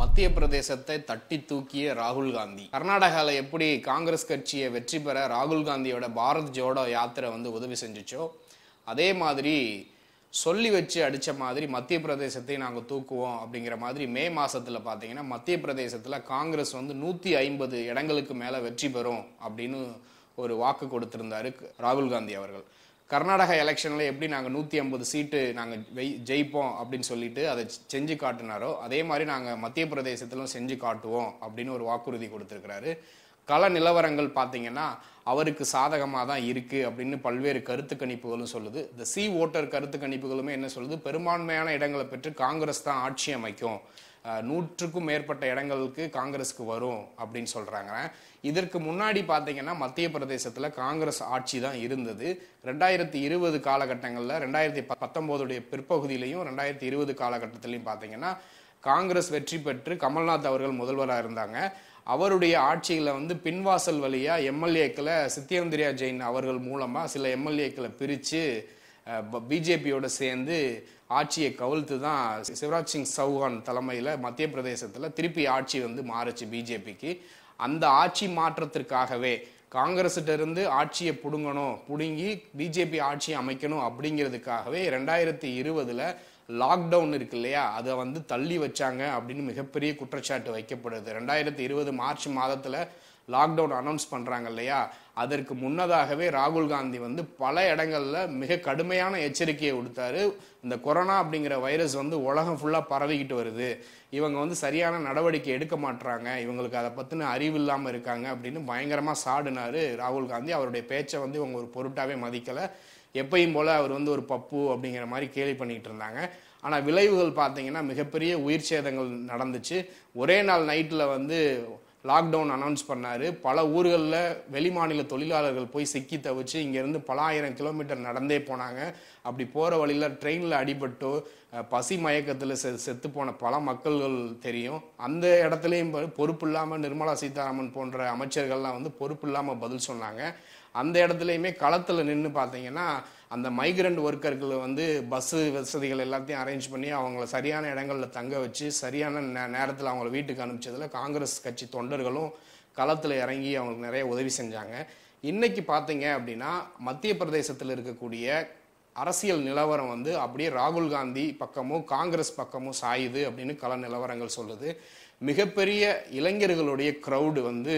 மத்திய பிரதேசத்தை தட்டி தூக்கிய ராகுல் காந்தி கர்நாடகாவில் எப்படி காங்கிரஸ் கட்சியை வெற்றி பெற ராகுல் காந்தியோட பாரத் ஜோடோ யாத்திரை வந்து உதவி செஞ்சுச்சோ அதே மாதிரி சொல்லி வச்சு அடித்த மாதிரி மத்திய பிரதேசத்தை நாங்கள் தூக்குவோம் அப்படிங்கிற மாதிரி மே மாதத்தில் பார்த்தீங்கன்னா மத்திய பிரதேசத்தில் காங்கிரஸ் வந்து நூற்றி ஐம்பது இடங்களுக்கு மேலே வெற்றி பெறும் அப்படின்னு ஒரு வாக்கு கொடுத்திருந்தாரு ராகுல் காந்தி அவர்கள் கர்நாடக எலெக்ஷனில் எப்படி நாங்கள் நூற்றி ஐம்பது சீட்டு நாங்கள் வெய் ஜெயிப்போம் அப்படின்னு சொல்லிட்டு அதை செஞ்சு காட்டினாரோ அதே மாதிரி நாங்கள் மத்திய பிரதேசத்திலும் செஞ்சு காட்டுவோம் அப்படின்னு ஒரு வாக்குறுதி கொடுத்துருக்கிறாரு கள நிலவரங்கள் பார்த்தீங்கன்னா அவருக்கு சாதகமாக தான் இருக்குது அப்படின்னு பல்வேறு கருத்து கணிப்புகளும் சொல்லுது இந்த சி ஓட்டர் கருத்து கணிப்புகளுமே என்ன சொல்லுது பெரும்பான்மையான இடங்களை பெற்று காங்கிரஸ் தான் ஆட்சி அமைக்கும் நூற்றுக்கும் மேற்பட்ட இடங்களுக்கு காங்கிரஸுக்கு வரும் அப்படின்னு சொல்கிறாங்க இதற்கு முன்னாடி பார்த்தீங்கன்னா மத்திய பிரதேசத்தில் காங்கிரஸ் ஆட்சி தான் இருந்தது ரெண்டாயிரத்தி இருபது காலகட்டங்களில் ரெண்டாயிரத்தி பத்தொம்போதுடைய பிற்பகுதியிலையும் ரெண்டாயிரத்தி இருபது காலகட்டத்திலையும் பார்த்தீங்கன்னா காங்கிரஸ் வெற்றி பெற்று கமல்நாத் அவர்கள் முதல்வராக இருந்தாங்க அவருடைய ஆட்சியில் வந்து பின்வாசல் வழியாக எம்எல்ஏக்களை சித்தியந்திரியா ஜெயின் அவர்கள் மூலமாக சில எம்எல்ஏக்களை பிரித்து பிஜேபியோடு சேர்ந்து ஆட்சியை கவிழ்த்து தான் சிவராஜ் சிங் சௌஹான் தலைமையில் மத்திய பிரதேசத்தில் திருப்பி ஆட்சி வந்து மாறுச்சு பிஜேபிக்கு அந்த ஆட்சி மாற்றத்திற்காகவே காங்கிரஸ்கிட்ட இருந்து ஆட்சியை பிடுங்கணும் பிடுங்கி பிஜேபி ஆட்சியை அமைக்கணும் அப்படிங்கிறதுக்காகவே ரெண்டாயிரத்தி இருபதில் லாக்டவுன் இருக்கு இல்லையா அதை வந்து தள்ளி வச்சாங்க அப்படின்னு மிகப்பெரிய குற்றச்சாட்டு வைக்கப்படுது ரெண்டாயிரத்தி இருபது மார்ச் மாதத்தில் லாக்டவுன் அனௌன்ஸ் பண்ணுறாங்க இல்லையா அதற்கு முன்னதாகவே ராகுல் காந்தி வந்து பல இடங்களில் மிக கடுமையான எச்சரிக்கையை கொடுத்தாரு இந்த கொரோனா அப்படிங்கிற வைரஸ் வந்து உலகம் ஃபுல்லாக பரவிக்கிட்டு வருது இவங்க வந்து சரியான நடவடிக்கை எடுக்க மாட்டுறாங்க இவங்களுக்கு அதை பற்றின அறிவு இல்லாமல் இருக்காங்க அப்படின்னு பயங்கரமாக சாடினார் ராகுல் காந்தி அவருடைய பேச்சை வந்து இவங்க ஒரு பொருட்டாகவே மதிக்கலை எப்பையும் போல் அவர் வந்து ஒரு பப்பு அப்படிங்கிற மாதிரி கேலி பண்ணிக்கிட்டு இருந்தாங்க ஆனால் விளைவுகள் பார்த்தீங்கன்னா மிகப்பெரிய உயிர் சேதங்கள் நடந்துச்சு ஒரே நாள் நைட்டில் வந்து லாக்டவுன் அனௌன்ஸ் பண்ணார் பல ஊர்களில் வெளிமாநில தொழிலாளர்கள் போய் சிக்கி தவிச்சு இங்கேருந்து பல ஆயிரம் கிலோமீட்டர் நடந்தே போனாங்க அப்படி போகிற வழியில் ட்ரெயினில் அடிபட்டோ பசி மயக்கத்தில் செ செத்து போன பல மக்கள்கள் தெரியும் அந்த இடத்துலையும் பொறுப்பு இல்லாமல் நிர்மலா சீதாராமன் போன்ற அமைச்சர்கள்லாம் வந்து பொறுப்பு இல்லாமல் பதில் சொன்னாங்க அந்த இடத்துலையுமே களத்தில் நின்று பார்த்தீங்கன்னா அந்த மைக்ரண்ட் ஒர்க்கர்கள் வந்து பஸ்ஸு வசதிகள் எல்லாத்தையும் அரேஞ்ச் பண்ணி அவங்கள சரியான இடங்களில் தங்க வச்சு சரியான நே நேரத்தில் அவங்கள வீட்டுக்கு அனுப்பிச்சதில் காங்கிரஸ் கட்சி தொண்டர்களும் களத்தில் இறங்கி அவங்களுக்கு நிறைய உதவி செஞ்சாங்க இன்னைக்கு பார்த்தீங்க அப்படின்னா மத்திய பிரதேசத்தில் இருக்கக்கூடிய அரசியல் நிலவரம் வந்து அப்படியே ராகுல் காந்தி பக்கமும் காங்கிரஸ் பக்கமும் சாயுது அப்படின்னு கல நிலவரங்கள் சொல்லுது மிகப்பெரிய இளைஞர்களுடைய க்ரௌடு வந்து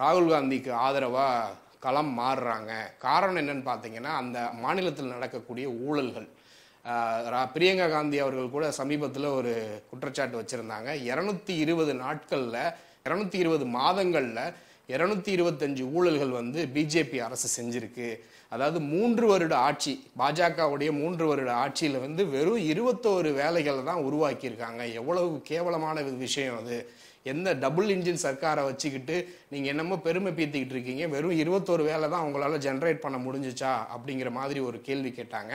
ராகுல் காந்திக்கு ஆதரவாக களம் மாறுறாங்க காரணம் என்னன்னு பார்த்தீங்கன்னா அந்த மாநிலத்தில் நடக்கக்கூடிய ஊழல்கள் பிரியங்கா காந்தி அவர்கள் கூட சமீபத்தில் ஒரு குற்றச்சாட்டு வச்சுருந்தாங்க இரநூத்தி இருபது நாட்களில் இரநூத்தி இருபது மாதங்களில் இரநூத்தி இருபத்தஞ்சு ஊழல்கள் வந்து பிஜேபி அரசு செஞ்சிருக்கு அதாவது மூன்று வருட ஆட்சி பாஜகவுடைய மூன்று வருட ஆட்சியில் வந்து வெறும் இருபத்தோரு வேலைகளை தான் உருவாக்கியிருக்காங்க எவ்வளவு கேவலமான விஷயம் அது எந்த டபுள் இன்ஜின் சர்க்காரை வச்சுக்கிட்டு நீங்கள் என்னமோ பெருமை பீத்திக்கிட்டு இருக்கீங்க வெறும் இருபத்தோரு வேலை தான் உங்களால் ஜென்ரேட் பண்ண முடிஞ்சிச்சா அப்படிங்கிற மாதிரி ஒரு கேள்வி கேட்டாங்க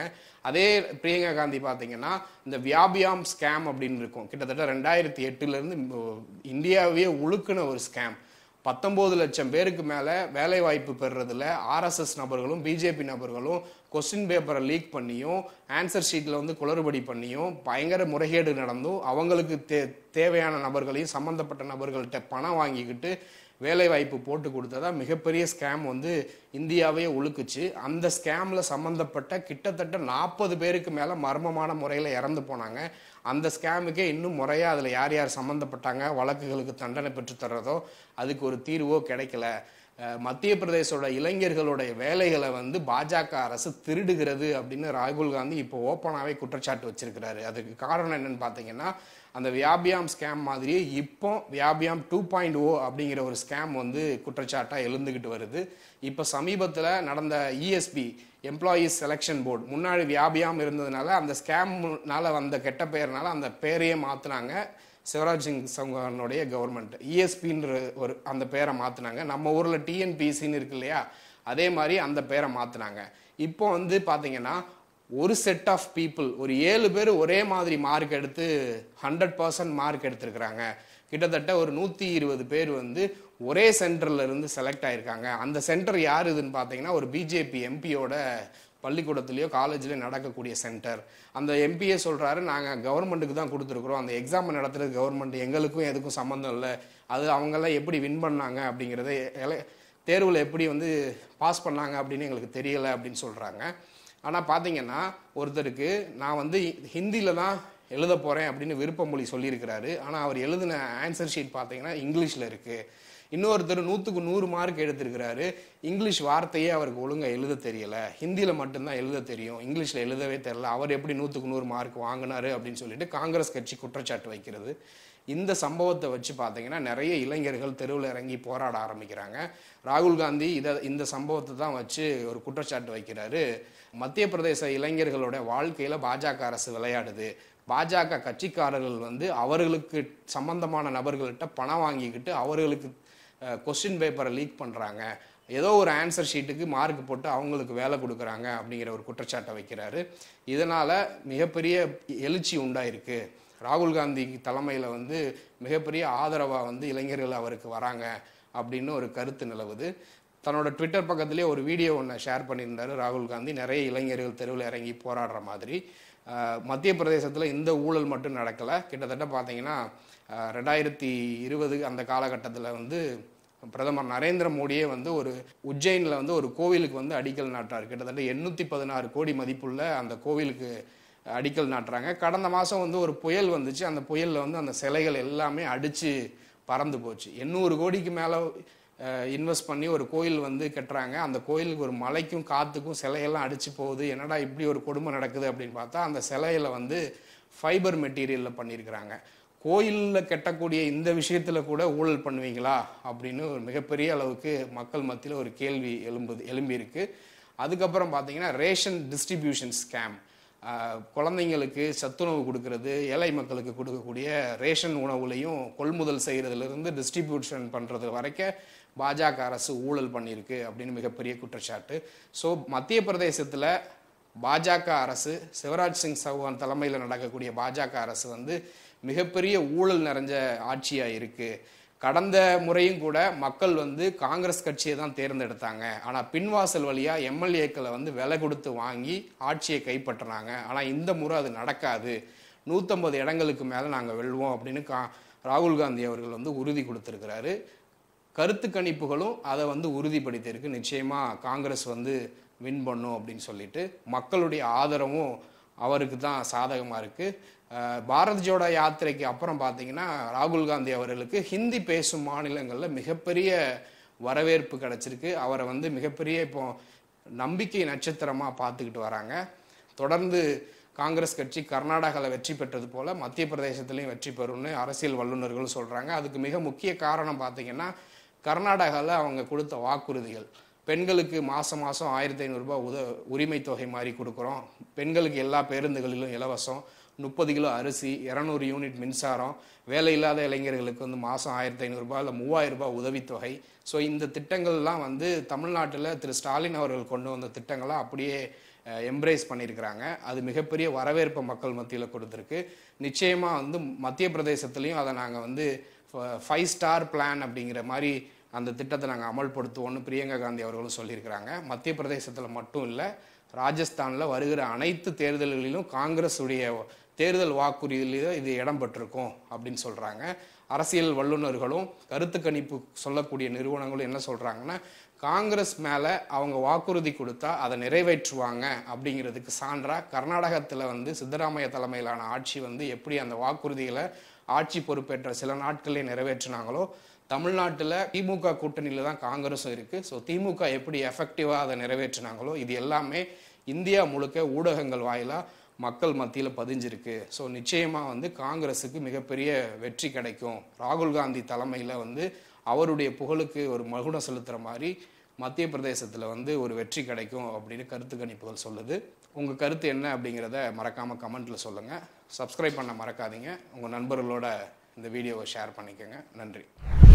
அதே பிரியங்கா காந்தி பார்த்தீங்கன்னா இந்த வியாபியாம் ஸ்கேம் அப்படின்னு இருக்கும் கிட்டத்தட்ட ரெண்டாயிரத்தி எட்டுலேருந்து இந்தியாவே உழுக்குன ஒரு ஸ்கேம் பத்தொம்போது லட்சம் பேருக்கு மேலே வேலை வாய்ப்பு பெறுறதுல ஆர்எஸ்எஸ் நபர்களும் பிஜேபி நபர்களும் கொஸ்டின் பேப்பரை லீக் பண்ணியும் ஆன்சர் ஷீட்டில் வந்து குளறுபடி பண்ணியும் பயங்கர முறைகேடு நடந்தும் அவங்களுக்கு தே தேவையான நபர்களையும் சம்மந்தப்பட்ட நபர்கள்ட்ட பணம் வாங்கிக்கிட்டு வேலைவாய்ப்பு போட்டு கொடுத்ததா மிகப்பெரிய ஸ்கேம் வந்து இந்தியாவே ஒழுக்குச்சு அந்த ஸ்கேமில் சம்மந்தப்பட்ட கிட்டத்தட்ட நாற்பது பேருக்கு மேலே மர்மமான முறையில் இறந்து போனாங்க அந்த ஸ்கேமுக்கே இன்னும் முறையாக அதில் யார் யார் சம்மந்தப்பட்டாங்க வழக்குகளுக்கு தண்டனை பெற்றுத்தர்றதோ அதுக்கு ஒரு தீர்வோ கிடைக்கல மத்திய பிரதேசோட இளைஞர்களுடைய வேலைகளை வந்து பாஜக அரசு திருடுகிறது அப்படின்னு ராகுல் காந்தி இப்போ ஓப்பனாகவே குற்றச்சாட்டு வச்சிருக்கிறாரு அதுக்கு காரணம் என்னன்னு பார்த்தீங்கன்னா அந்த வியாபியாம் ஸ்கேம் மாதிரியே இப்போ வியாபியாம் டூ பாயிண்ட் ஓ அப்படிங்கிற ஒரு ஸ்கேம் வந்து குற்றச்சாட்டாக எழுந்துக்கிட்டு வருது இப்போ சமீபத்தில் நடந்த இஎஸ்பி எம்ப்ளாயீஸ் செலெக்ஷன் போர்டு முன்னாடி வியாபியாம் இருந்ததுனால அந்த ஸ்கேம்னால வந்த கெட்ட பெயர்னால அந்த பேரையே மாற்றினாங்க சிவராஜ் சிங் சௌகானுடைய கவர்மெண்ட் இஎஸ்பின்ற e ஒரு அந்த பேரை மாற்றினாங்க நம்ம ஊரில் டிஎன்பிசின்னு இருக்கு இல்லையா அதே மாதிரி அந்த பேரை மாற்றினாங்க இப்போ வந்து பார்த்தீங்கன்னா ஒரு செட் ஆஃப் பீப்புள் ஒரு ஏழு பேர் ஒரே மாதிரி மார்க் எடுத்து ஹண்ட்ரட் பர்சன்ட் மார்க் எடுத்திருக்கிறாங்க கிட்டத்தட்ட ஒரு நூற்றி இருபது பேர் வந்து ஒரே சென்டர்ல இருந்து செலக்ட் ஆயிருக்காங்க அந்த சென்டர் யார் இதுன்னு பார்த்தீங்கன்னா ஒரு பிஜேபி எம்பியோட பள்ளிக்கூடத்துலேயோ காலேஜ்லேயோ நடக்கக்கூடிய சென்டர் அந்த எம்பிஏ சொல்கிறாரு நாங்கள் கவர்மெண்ட்டுக்கு தான் கொடுத்துருக்குறோம் அந்த எக்ஸாம் நடத்துறது கவர்மெண்ட் எங்களுக்கும் எதுக்கும் சம்மந்தம் இல்லை அது அவங்கெல்லாம் எப்படி வின் பண்ணாங்க அப்படிங்கிறத தேர்வில் எப்படி வந்து பாஸ் பண்ணாங்க அப்படின்னு எங்களுக்கு தெரியலை அப்படின்னு சொல்கிறாங்க ஆனால் பார்த்தீங்கன்னா ஒருத்தருக்கு நான் வந்து ஹிந்தியில் தான் எழுத போகிறேன் அப்படின்னு விருப்பமொழி சொல்லியிருக்கிறாரு ஆனால் அவர் எழுதின ஆன்சர் ஷீட் பார்த்தீங்கன்னா இங்கிலீஷில் இருக்குது இன்னொருத்தர் நூற்றுக்கு நூறு மார்க் எடுத்திருக்கிறாரு இங்கிலீஷ் வார்த்தையே அவருக்கு ஒழுங்காக எழுத தெரியலை ஹிந்தியில் மட்டும்தான் எழுத தெரியும் இங்கிலீஷில் எழுதவே தெரில அவர் எப்படி நூற்றுக்கு நூறு மார்க் வாங்கினாரு அப்படின்னு சொல்லிட்டு காங்கிரஸ் கட்சி குற்றச்சாட்டு வைக்கிறது இந்த சம்பவத்தை வச்சு பார்த்தீங்கன்னா நிறைய இளைஞர்கள் தெருவில் இறங்கி போராட ஆரம்பிக்கிறாங்க ராகுல் காந்தி இதை இந்த சம்பவத்தை தான் வச்சு ஒரு குற்றச்சாட்டு வைக்கிறாரு மத்திய பிரதேச இளைஞர்களோட வாழ்க்கையில் பாஜக அரசு விளையாடுது பாஜக கட்சிக்காரர்கள் வந்து அவர்களுக்கு சம்பந்தமான நபர்கள்ட்ட பணம் வாங்கிக்கிட்டு அவர்களுக்கு கொஸ்டின் பேப்பரை லீக் பண்ணுறாங்க ஏதோ ஒரு ஆன்சர் ஷீட்டுக்கு மார்க் போட்டு அவங்களுக்கு வேலை கொடுக்குறாங்க அப்படிங்கிற ஒரு குற்றச்சாட்டை வைக்கிறாரு இதனால் மிகப்பெரிய எழுச்சி உண்டாயிருக்கு ராகுல் காந்தி தலைமையில் வந்து மிகப்பெரிய ஆதரவாக வந்து இளைஞர்கள் அவருக்கு வராங்க அப்படின்னு ஒரு கருத்து நிலவுது தன்னோட ட்விட்டர் பக்கத்துலேயே ஒரு வீடியோ ஒன்று ஷேர் பண்ணியிருந்தார் ராகுல் காந்தி நிறைய இளைஞர்கள் தெருவில் இறங்கி போராடுற மாதிரி மத்திய பிரதேசத்தில் இந்த ஊழல் மட்டும் நடக்கலை கிட்டத்தட்ட பார்த்தீங்கன்னா ரெண்டாயிரத்தி இருபது அந்த காலகட்டத்தில் வந்து பிரதமர் நரேந்திர மோடியே வந்து ஒரு உஜ்ஜைனில் வந்து ஒரு கோவிலுக்கு வந்து அடிக்கல் நாட்டார் கிட்டத்தட்ட எண்ணூற்றி பதினாறு கோடி மதிப்புள்ள அந்த கோவிலுக்கு அடிக்கல் நாட்டுறாங்க கடந்த மாதம் வந்து ஒரு புயல் வந்துச்சு அந்த புயலில் வந்து அந்த சிலைகள் எல்லாமே அடித்து பறந்து போச்சு எண்ணூறு கோடிக்கு மேலே இன்வெஸ்ட் பண்ணி ஒரு கோயில் வந்து கட்டுறாங்க அந்த கோயிலுக்கு ஒரு மலைக்கும் காற்றுக்கும் சிலையெல்லாம் அடித்து போகுது என்னடா இப்படி ஒரு கொடுமை நடக்குது அப்படின்னு பார்த்தா அந்த சிலையில் வந்து ஃபைபர் மெட்டீரியலில் பண்ணியிருக்கிறாங்க கோயிலில் கெட்டக்கூடிய இந்த விஷயத்தில் கூட ஊழல் பண்ணுவீங்களா அப்படின்னு ஒரு மிகப்பெரிய அளவுக்கு மக்கள் மத்தியில் ஒரு கேள்வி எழும்புது எழும்பியிருக்கு அதுக்கப்புறம் பார்த்தீங்கன்னா ரேஷன் டிஸ்ட்ரிபியூஷன் ஸ்கேம் குழந்தைங்களுக்கு சத்துணவு கொடுக்கறது ஏழை மக்களுக்கு கொடுக்கக்கூடிய ரேஷன் உணவுலையும் கொள்முதல் செய்கிறதுலேருந்து டிஸ்ட்ரிபியூஷன் பண்ணுறது வரைக்கும் பாஜக அரசு ஊழல் பண்ணியிருக்கு அப்படின்னு மிகப்பெரிய குற்றச்சாட்டு ஸோ மத்திய பிரதேசத்தில் பாஜக அரசு சிவராஜ் சிங் சௌஹான் தலைமையில் நடக்கக்கூடிய பாஜக அரசு வந்து மிகப்பெரிய ஊழல் நிறைஞ்ச ஆட்சியாக இருக்குது கடந்த முறையும் கூட மக்கள் வந்து காங்கிரஸ் கட்சியை தான் தேர்ந்தெடுத்தாங்க ஆனால் பின்வாசல் வழியாக எம்எல்ஏக்களை வந்து விலை கொடுத்து வாங்கி ஆட்சியை கைப்பற்றினாங்க ஆனால் இந்த முறை அது நடக்காது நூற்றம்பது இடங்களுக்கு மேலே நாங்கள் வெல்வோம் அப்படின்னு கா ராகுல் காந்தி அவர்கள் வந்து உறுதி கொடுத்துருக்கிறாரு கருத்து கணிப்புகளும் அதை வந்து உறுதிப்படுத்தியிருக்கு நிச்சயமாக காங்கிரஸ் வந்து வின் பண்ணும் அப்படின்னு சொல்லிட்டு மக்களுடைய ஆதரவும் அவருக்கு தான் சாதகமாக இருக்குது பாரத் ஜோடா யாத்திரைக்கு அப்புறம் பார்த்தீங்கன்னா ராகுல் காந்தி அவர்களுக்கு ஹிந்தி பேசும் மாநிலங்களில் மிகப்பெரிய வரவேற்பு கிடச்சிருக்கு அவரை வந்து மிகப்பெரிய இப்போ நம்பிக்கை நட்சத்திரமாக பார்த்துக்கிட்டு வராங்க தொடர்ந்து காங்கிரஸ் கட்சி கர்நாடகாவில் வெற்றி பெற்றது போல் மத்திய பிரதேசத்துலேயும் வெற்றி பெறும்னு அரசியல் வல்லுநர்களும் சொல்கிறாங்க அதுக்கு மிக முக்கிய காரணம் பார்த்திங்கன்னா கர்நாடகாவில் அவங்க கொடுத்த வாக்குறுதிகள் பெண்களுக்கு மாதம் மாதம் ஆயிரத்தி ஐநூறுரூபா உத உரிமை தொகை மாதிரி கொடுக்குறோம் பெண்களுக்கு எல்லா பேருந்துகளிலும் இலவசம் முப்பது கிலோ அரிசி இரநூறு யூனிட் மின்சாரம் வேலை இல்லாத இளைஞர்களுக்கு வந்து மாதம் ஆயிரத்தி ஐநூறுரூபா இல்லை மூவாயிரரூபா உதவித்தொகை ஸோ இந்த திட்டங்கள்லாம் வந்து தமிழ்நாட்டில் திரு ஸ்டாலின் அவர்கள் கொண்டு வந்த திட்டங்களாக அப்படியே எம்ப்ரேஸ் பண்ணியிருக்கிறாங்க அது மிகப்பெரிய வரவேற்பை மக்கள் மத்தியில் கொடுத்துருக்கு நிச்சயமாக வந்து மத்திய பிரதேசத்துலேயும் அதை நாங்கள் வந்து ஃபைவ் ஸ்டார் பிளான் அப்படிங்கிற மாதிரி அந்த திட்டத்தை நாங்கள் அமல்படுத்துவோம்னு பிரியங்கா காந்தி அவர்களும் சொல்லியிருக்கிறாங்க மத்திய பிரதேசத்தில் மட்டும் இல்லை ராஜஸ்தானில் வருகிற அனைத்து தேர்தல்களிலும் காங்கிரஸுடைய தேர்தல் வாக்குறுதியிலேயே இது இடம்பெற்றிருக்கும் அப்படின்னு சொல்கிறாங்க அரசியல் வல்லுநர்களும் கருத்து கணிப்பு சொல்லக்கூடிய நிறுவனங்களும் என்ன சொல்கிறாங்கன்னா காங்கிரஸ் மேலே அவங்க வாக்குறுதி கொடுத்தா அதை நிறைவேற்றுவாங்க அப்படிங்கிறதுக்கு சான்றாக கர்நாடகத்தில் வந்து சித்தராமைய தலைமையிலான ஆட்சி வந்து எப்படி அந்த வாக்குறுதிகளை ஆட்சி பொறுப்பேற்ற சில நாட்களே நிறைவேற்றினாங்களோ தமிழ்நாட்டில் திமுக கூட்டணியில் தான் காங்கிரஸும் இருக்குது ஸோ திமுக எப்படி எஃபெக்டிவாக அதை நிறைவேற்றினாங்களோ இது எல்லாமே இந்தியா முழுக்க ஊடகங்கள் வாயிலாக மக்கள் மத்தியில் பதிஞ்சிருக்கு ஸோ நிச்சயமாக வந்து காங்கிரஸுக்கு மிகப்பெரிய வெற்றி கிடைக்கும் ராகுல் காந்தி தலைமையில் வந்து அவருடைய புகழுக்கு ஒரு மகுடம் செலுத்துகிற மாதிரி மத்திய பிரதேசத்தில் வந்து ஒரு வெற்றி கிடைக்கும் அப்படின்னு கருத்து கணிப்புகள் சொல்லுது உங்கள் கருத்து என்ன அப்படிங்கிறத மறக்காமல் கமெண்ட்டில் சொல்லுங்கள் சப்ஸ்கிரைப் பண்ண மறக்காதீங்க உங்கள் நண்பர்களோட இந்த வீடியோவை ஷேர் பண்ணிக்கோங்க நன்றி